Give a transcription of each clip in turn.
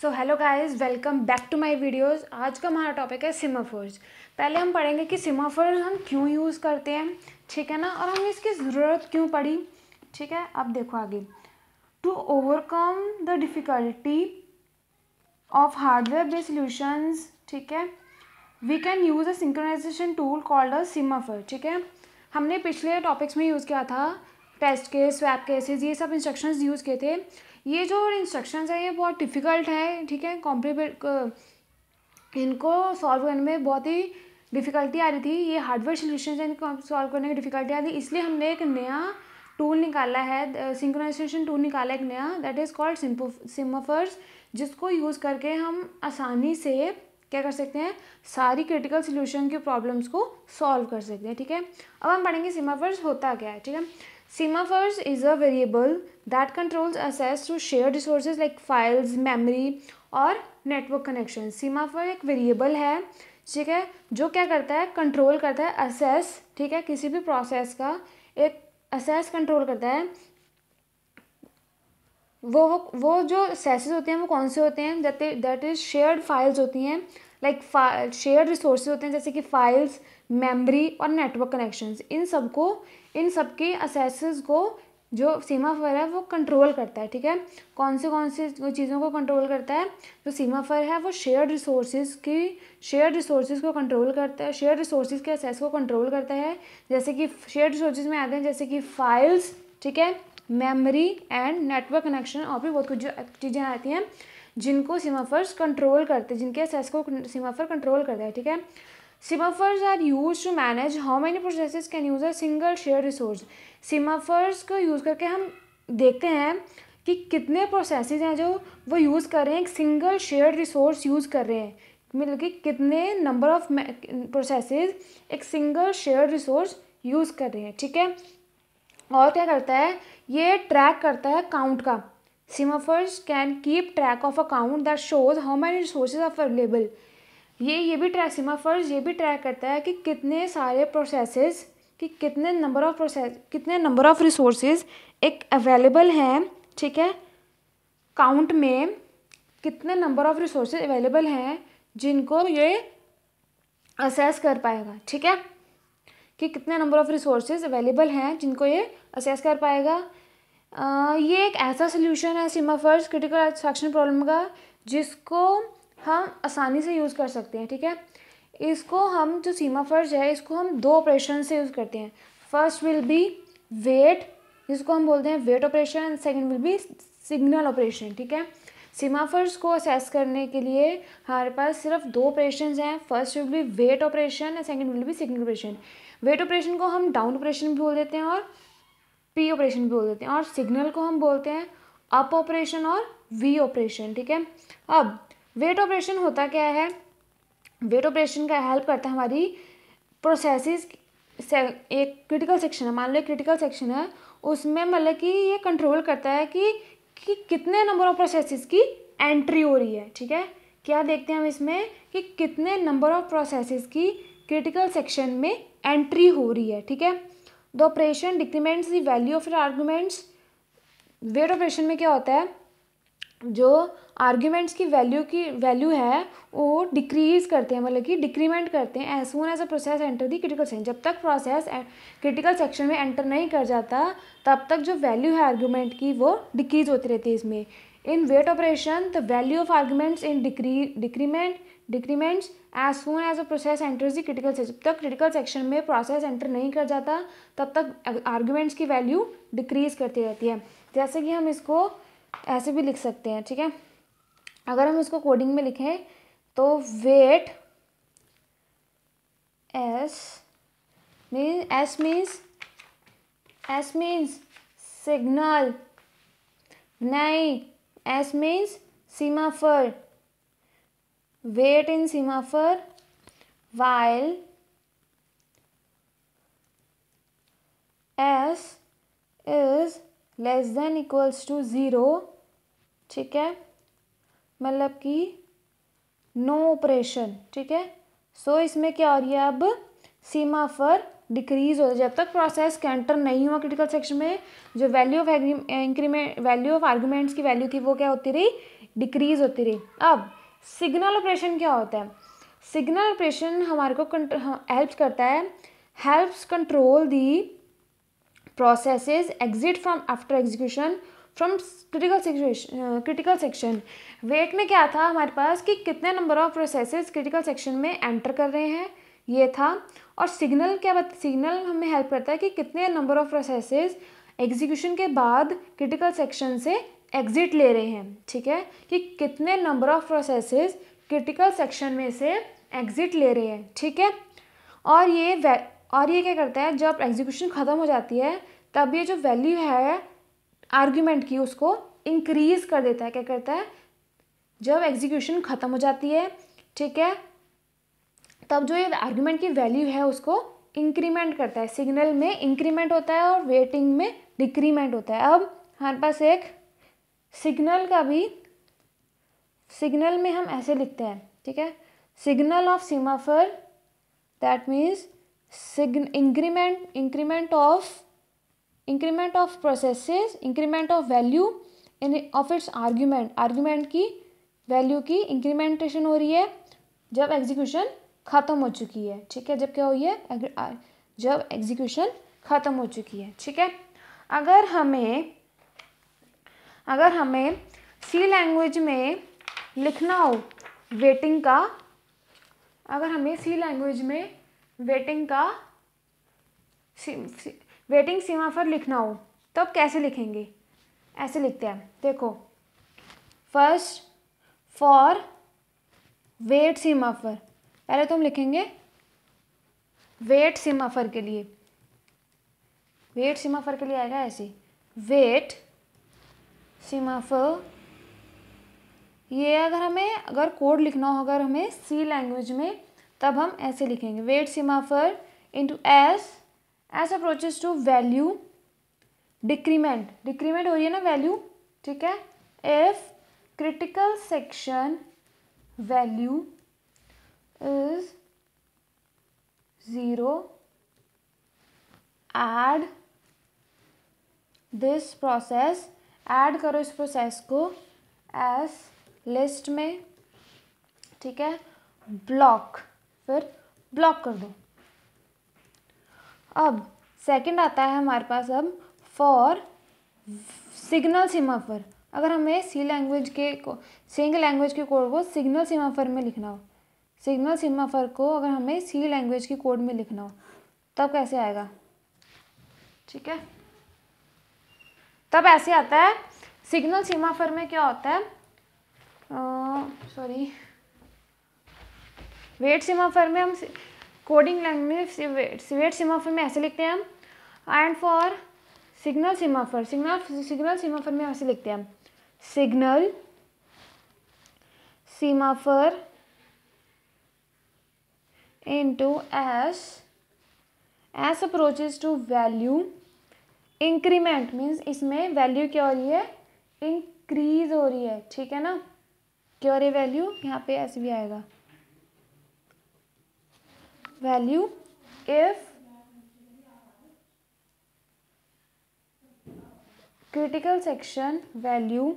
So hello guys welcome back to my videos आज का हमारा टॉपिक है सिमाफोर्स पहले हम पढ़ेंगे कि सिमाफोर्स हम क्यों यूज़ करते हैं ठीक है ना और हमें इसकी ज़रूरत क्यों पड़ी ठीक है अब देखो आगे to overcome the difficulty of hardware based solutions ठीक है we can use a synchronisation tool called a semaphore ठीक है हमने पिछले टॉपिक्स में यूज़ किया था टेस्ट केस स्वैप केसेस ये सब इंस्ट्रक्शंस यूज़ किए थे ये जो इंस्ट्रक्शंस हैं ये बहुत डिफ़िकल्ट हैं ठीक है कॉम्प्लीमेंट इनको सॉल्व करने में बहुत ही डिफ़िकल्टी आ रही थी ये हार्डवेयर सोल्यूशन है इनको सॉल्व करने की डिफ़िकल्टी आ रही थी इसलिए हमने एक नया टूल निकाला है सिंक्रोनाइजेशन टूल निकाला एक नया दैट इज़ कॉल्ड सिम्पो सिमोफर्स जिसको यूज़ करके हम आसानी से क्या कर सकते हैं सारी क्रिटिकल सोल्यूशन के प्रॉब्लम्स को सॉल्व कर सकते हैं ठीक है अब हम पढ़ेंगे सिमाफर्स होता क्या है ठीक है Semaphores is a variable that controls access to shared resources like files, memory और network connection. Semaphore एक variable है ठीक है जो क्या करता है कंट्रोल करता है असेस ठीक है किसी भी प्रोसेस का एक असेस कंट्रोल करता है वो वो वो जो सेसेस होते हैं वो कौन से होते हैं दैट इज़ शेयर्ड फाइल्स होती हैं लाइक शेयर रिसोर्सेज होते हैं जैसे कि फाइल्स मेमोरी और नेटवर्क कनेक्शंस इन सबको इन सब के असेसेस को जो सीमा फर है वो कंट्रोल करता है ठीक है कौन से कौन से चीज़ों को कंट्रोल करता है जो सीमाफर है वो शेयर रिसोर्सेज की शेयर रिसोर्सेज को कंट्रोल करता है शेयर रिसोर्सेज के असेस को कंट्रोल करता है जैसे कि शेयर रिसोर्सेज में आते हैं जैसे कि फाइल्स ठीक है मेमोरी एंड नेटवर्क कनेक्शन और भी बहुत कुछ जो चीज़ें आती हैं जिनको सीमाफर्स कंट्रोल करते जिनके सेस को सीमाफर कंट्रोल करते हैं ठीक है semaphores are use to manage how many process can use a single share resource semaphores को यूज़ करके हम देखते हैं कि कितने प्रोसेस हैं जो वो यूज़ कर रहे हैं एक सिंगल शेयर रिसोर्स यूज़ कर रहे हैं मतलब कि कितने नंबर ऑफ प्रोसेस एक सिंगल शेयर रिसोर्स यूज़ कर रहे हैं ठीक है और क्या करता है ये ट्रैक करता है काउंट का semaphores can keep track of account that shows how many resources are available ये ये भी ट्रैक सीमाफर्स ये भी ट्रैक करता है कि कितने सारे प्रोसेसेस कि कितने नंबर ऑफ प्रोसेस कितने नंबर ऑफ रिसोर्सेज एक अवेलेबल हैं ठीक है काउंट में कितने नंबर ऑफ रिसोर्सेज अवेलेबल हैं जिनको ये असेस कर पाएगा ठीक है कि कितने नंबर ऑफ रिसोर्सेज अवेलेबल हैं जिनको ये असेस कर पाएगा ये एक ऐसा सोल्यूशन है सिमाफर्स क्रिटिकल एक्सट्रैक्शन प्रॉब्लम का जिसको हम आसानी से यूज़ कर सकते हैं ठीक है इसको हम जो सीमाफर्ज है इसको हम दो ऑपरेशन से यूज़ करते हैं फर्स्ट विल बी वेट जिसको हम बोलते हैं wait operation and second will be signal operation ठीक है सीमाफर्स को असेस करने के लिए हमारे पास सिर्फ दो ऑपरेशन हैं first will be wait operation and second will be signal operation wait operation को हम डाउन ऑपरेशन भी बोल देते हैं और पी ऑपरेशन भी बोल देते हैं और सिग्नल को हम बोलते हैं अप ऑपरेशन और वी ऑपरेशन ठीक है अब वेट ऑपरेशन होता क्या है वेट ऑपरेशन का हेल्प करता है हमारी प्रोसेसिस से एक क्रिटिकल सेक्शन है मान लो क्रिटिकल सेक्शन है उसमें मतलब कि ये कंट्रोल करता है कि, कि कितने नंबर ऑफ प्रोसेसिस की एंट्री हो रही है ठीक है क्या देखते हैं हम इसमें कि कितने नंबर ऑफ प्रोसेसेस की क्रिटिकल सेक्शन में एंट्री हो रही है ठीक है the operation decrements the value of arguments wait operation में क्या होता है जो आर्ग्यूमेंट्स की वैल्यू की वैल्यू है वो डिक्रीज करते हैं मतलब कि डिक्रीमेंट करते हैं as soon as a process enter the critical section जब तक प्रोसेस क्रिटिकल सेक्शन में एंटर नहीं कर जाता तब तक जो वैल्यू है आर्ग्यूमेंट की वो डिक्रीज होती रहती है इसमें in wait operation the value of arguments in decree decrement decrements as soon as a process enters the critical section जब तक क्रिटिकल सेक्शन में प्रोसेस एंटर नहीं कर जाता तब तक आर्ग्यूमेंट्स की वैल्यू डिक्रीज करती रहती है जैसे कि हम इसको ऐसे भी लिख सकते हैं ठीक है अगर हम इसको कोडिंग में लिखें तो wait S mean S means S means signal नहीं S means semaphore wait in semaphore while s is less than equals to zero ठीक है मतलब कि नो ऑपरेशन ठीक है सो so, इसमें क्या हो रही है अब सीमा फर डिक्रीज हो जब तक प्रोसेस कैंटर नहीं हुआ क्रिटिकल सेक्शन में जो value of increment value of arguments की वैल्यू थी वो क्या होती रही डिक्रीज होती रही अब सिग्नल ऑपरेशन क्या होता है सिग्नल ऑपरेशन हमारे को हेल्प हाँ, करता है helps control the processes exit from after execution from critical section critical section wait में क्या था हमारे पास कि कितने number of processes critical section में एंटर कर रहे हैं ये था और सिग्नल क्या बता सिग्नल हमें हेल्प करता है कि कितने नंबर ऑफ प्रोसेसेस एग्जीक्यूशन के बाद क्रिटिकल सेक्शन से एग्ज़िट ले रहे हैं ठीक है कि कितने number of processes critical section में से एग्ज़िट ले रहे हैं ठीक है और ये और ये क्या करता है जब एग्जीक्यूशन ख़त्म हो जाती है तब ये जो वैल्यू है आर्ग्यूमेंट की उसको इंक्रीज़ कर देता है क्या करता है जब एग्जीक्यूशन ख़त्म हो जाती है ठीक है तब जो ये आर्ग्यूमेंट की वैल्यू है उसको इंक्रीमेंट करता है सिग्नल में इंक्रीमेंट होता है और वेटिंग में डिक्रीमेंट होता है अब हमारे पास एक सिग्नल का भी सिग्नल में हम ऐसे लिखते हैं ठीक है signal of semaphore that means sign increment increment of increment of processes increment of value in of its argument argument की वैल्यू की इंक्रीमेंटेशन हो रही है जब एग्जीक्यूशन ख़त्म हो चुकी है ठीक है जब क्या हुई है जब एग्जीक्यूशन ख़त्म हो चुकी है ठीक है अगर हमें अगर हमें सी लैंग्वेज में लिखना हो वेटिंग का अगर हमें सी लैंग्वेज में वेटिंग का सी, वेटिंग सीमा पर लिखना हो तो अब कैसे लिखेंगे ऐसे लिखते हैं देखो फर्स्ट फॉर वेट सीमा पर पहले तो हम लिखेंगे वेट सीमाफर के लिए वेट सीमाफर के लिए आएगा ऐसे वेट सीमाफल ये अगर हमें अगर कोड लिखना हो अगर हमें सी लैंग्वेज में तब हम ऐसे लिखेंगे wait semaphore into S S approaches to value decrement decrement हो रही है ना वैल्यू ठीक है if critical section value is zero add this process add करो इस प्रोसेस को एस लिस्ट में ठीक है ब्लॉक फिर ब्लॉक कर दो अब सेकंड आता है हमारे पास अब फॉर सिग्नल सीमाफर अगर हमें सी लैंग्वेज के को सिंगल लैंग्वेज के कोड को सिग्नल सीमाफर में लिखना हो सिग्नल सीमाफर को अगर हमें सी लैंग्वेज के कोड में लिखना हो तब कैसे आएगा ठीक है तब ऐसे आता है सिग्नल सीमाफर में क्या होता है सॉरी वेट सीमाफर में हम कोडिंग लैंग्वेज वेट सीमाफर में ऐसे लिखते हैं हम and for signal semaphore signal signal semaphore में ऐसे लिखते हैं हम signal semaphore into S S approaches to value increment means इसमें वैल्यू क्या हो रही है इंक्रीज हो रही है ठीक है ना क्या हो रही है वैल्यू यहाँ पे ऐसे भी आएगा value if critical section value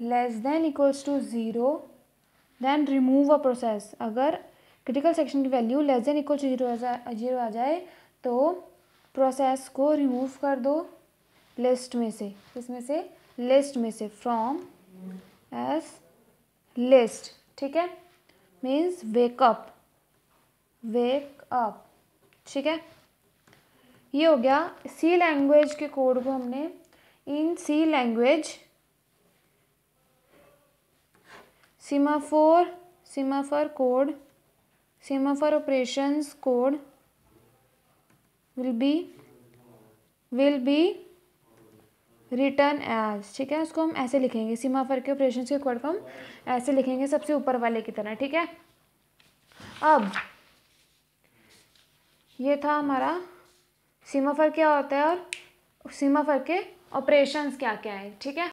less than equals to zero then remove a process अगर क्रिटिकल सेक्शन की value less than equal to zero zero आ जाए तो प्रोसेस को रिमूव कर दो लिस्ट में से इसमें से लिस्ट में से फ्रॉम एस लिस्ट ठीक है मीन्स वेकअप वेक अप ठीक है ये हो गया सी लैंग्वेज के कोड को हमने in C language semaphore semaphore code semaphore operations code will be will be written as ठीक है उसको हम ऐसे लिखेंगे सीमा फर के ऑपरेशन के कोड को हम ऐसे लिखेंगे सबसे ऊपर वाले की तरह ठीक है अब ये था हमारा सीमा फर क्या होता है और सीमा फर के ऑपरेशंस क्या क्या है ठीक है